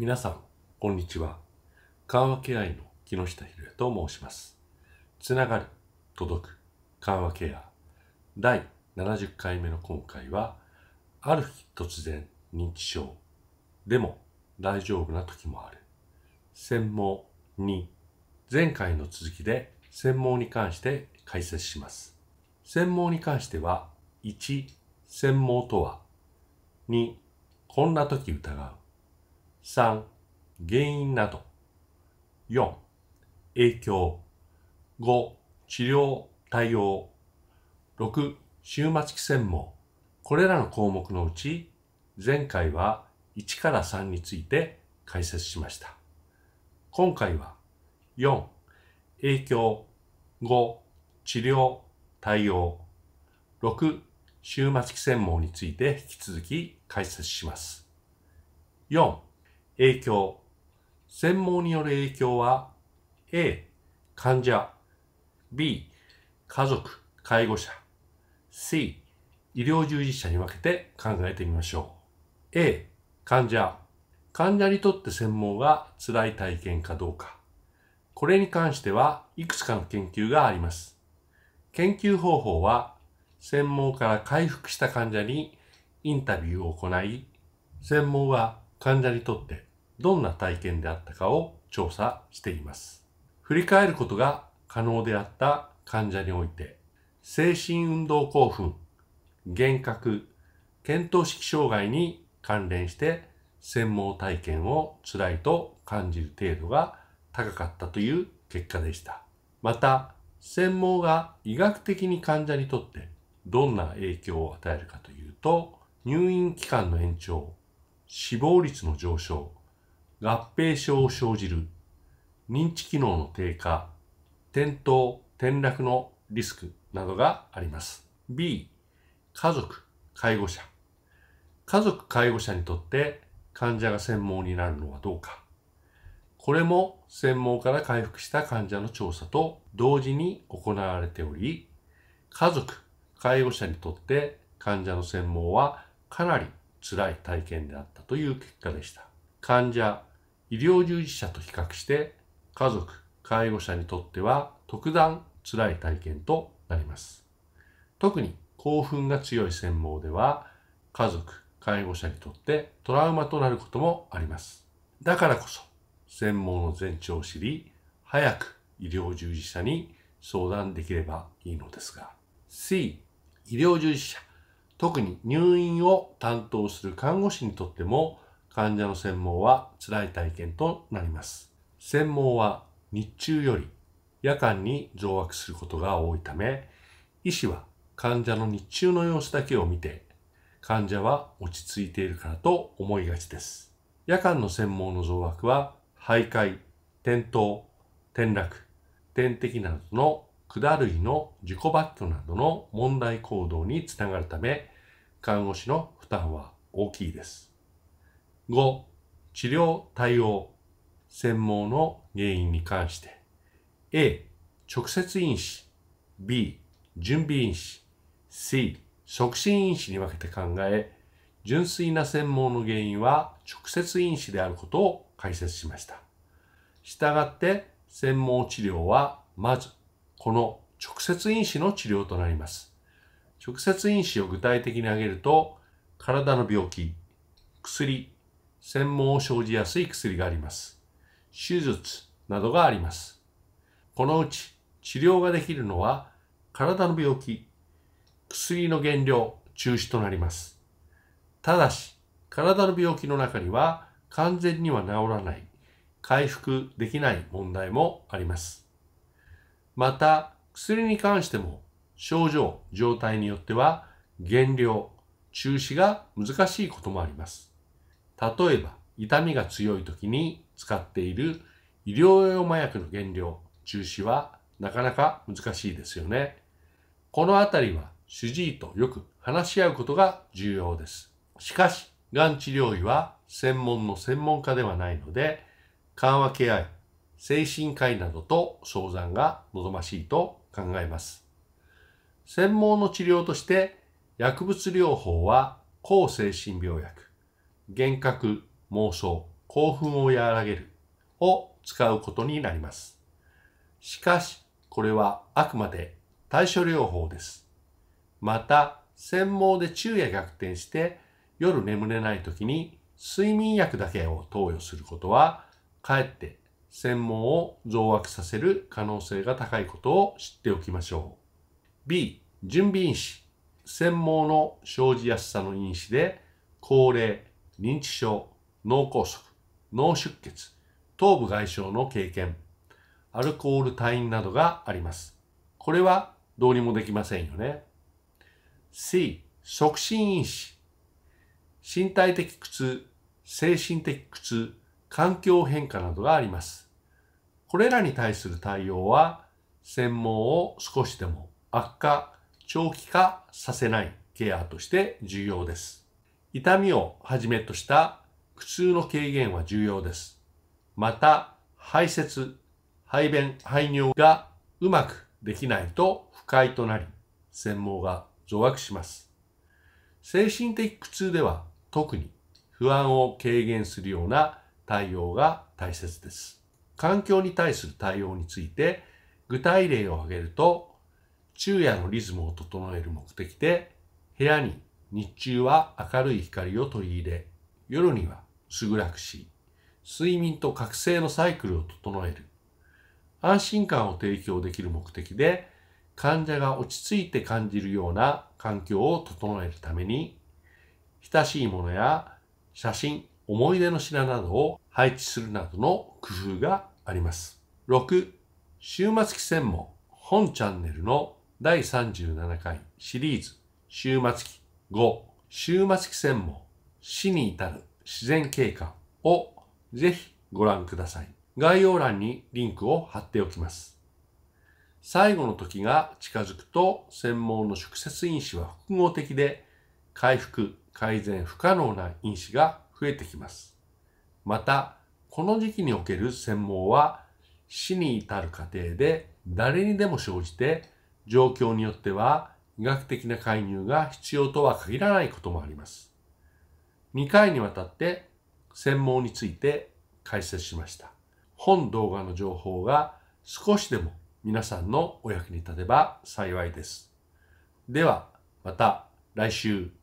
皆さん、こんにちは。緩和ケア医の木下博也と申します。つながる、届く、緩和ケア。第70回目の今回は、ある日突然認知症。でも大丈夫な時もある。専門2。前回の続きで専門に関して解説します。専門に関しては、1、専門とは、2、こんな時疑う。3、原因など。4、影響。5、治療、対応。6、終末期専門。これらの項目のうち、前回は1から3について解説しました。今回は4、影響、5、治療、対応、6、終末期専門について引き続き解説します。4、影響専門による影響は A 患者 B 家族介護者 C 医療従事者に分けて考えてみましょう A 患者患者にとって専門が辛い体験かどうかこれに関してはいくつかの研究があります研究方法は専門から回復した患者にインタビューを行い専門は患者にとってどんな体験であったかを調査しています。振り返ることが可能であった患者において、精神運動興奮、幻覚、検討式障害に関連して専門体験を辛いと感じる程度が高かったという結果でした。また、専門が医学的に患者にとってどんな影響を与えるかというと、入院期間の延長、死亡率の上昇、合併症を生じる、認知機能の低下、転倒、転落のリスクなどがあります。B、家族、介護者。家族、介護者にとって患者が専門になるのはどうか。これも専門から回復した患者の調査と同時に行われており、家族、介護者にとって患者の専門はかなり辛い体験であったという結果でした。患者、医療従事者と比較して家族、介護者にとっては特段辛い体験となります。特に興奮が強い専門では家族、介護者にとってトラウマとなることもあります。だからこそ専門の前兆を知り、早く医療従事者に相談できればいいのですが。C、医療従事者、特に入院を担当する看護師にとっても患者の専門は辛い体験となります。専門は日中より夜間に増悪することが多いため、医師は患者の日中の様子だけを見て、患者は落ち着いているからと思いがちです。夜間の専門の増悪は、徘徊、転倒、転落、点滴などの管類の自己抜去などの問題行動につながるため、看護師の負担は大きいです。5、治療対応。専門の原因に関して。A、直接因子。B、準備因子。C、促進因子に分けて考え、純粋な専門の原因は直接因子であることを解説しました。したがって、専門治療はまず、この直接因子の治療となります。直接因子を具体的に挙げると、体の病気、薬、専門を生じやすい薬があります。手術などがあります。このうち治療ができるのは体の病気、薬の減量、中止となります。ただし、体の病気の中には完全には治らない、回復できない問題もあります。また、薬に関しても症状、状態によっては減量、中止が難しいこともあります。例えば、痛みが強い時に使っている医療用麻薬の原料、中止はなかなか難しいですよね。このあたりは主治医とよく話し合うことが重要です。しかし、がん治療医は専門の専門家ではないので、緩和ケア医、精神科医などと相談が望ましいと考えます。専門の治療として、薬物療法は抗精神病薬、幻覚、妄想、興奮を和らげるを使うことになります。しかし、これはあくまで対処療法です。また、専門で昼夜逆転して夜眠れない時に睡眠薬だけを投与することは、かえって専門を増悪させる可能性が高いことを知っておきましょう。B、準備因子。専門の生じやすさの因子で、高齢、認知症、脳梗塞、脳出血、頭部外傷の経験、アルコール退院などがあります。これはどうにもできませんよね。C、促進因子。身体的苦痛、精神的苦痛、環境変化などがあります。これらに対する対応は、専門を少しでも悪化、長期化させないケアとして重要です。痛みをはじめとした苦痛の軽減は重要です。また、排泄、排便、排尿がうまくできないと不快となり、専門が増悪します。精神的苦痛では特に不安を軽減するような対応が大切です。環境に対する対応について具体例を挙げると、昼夜のリズムを整える目的で部屋に日中は明るい光を取り入れ、夜には薄暗くし、睡眠と覚醒のサイクルを整える。安心感を提供できる目的で、患者が落ち着いて感じるような環境を整えるために、親しいものや写真、思い出の品などを配置するなどの工夫があります。6、終末期専門本チャンネルの第37回シリーズ終末期5、終末期専門、死に至る自然経過をぜひご覧ください。概要欄にリンクを貼っておきます。最後の時が近づくと専門の直接因子は複合的で回復、改善不可能な因子が増えてきます。また、この時期における専門は死に至る過程で誰にでも生じて状況によっては医学的な介入が必要とは限らないこともあります。2回にわたって専門について解説しました。本動画の情報が少しでも皆さんのお役に立てば幸いです。ではまた来週。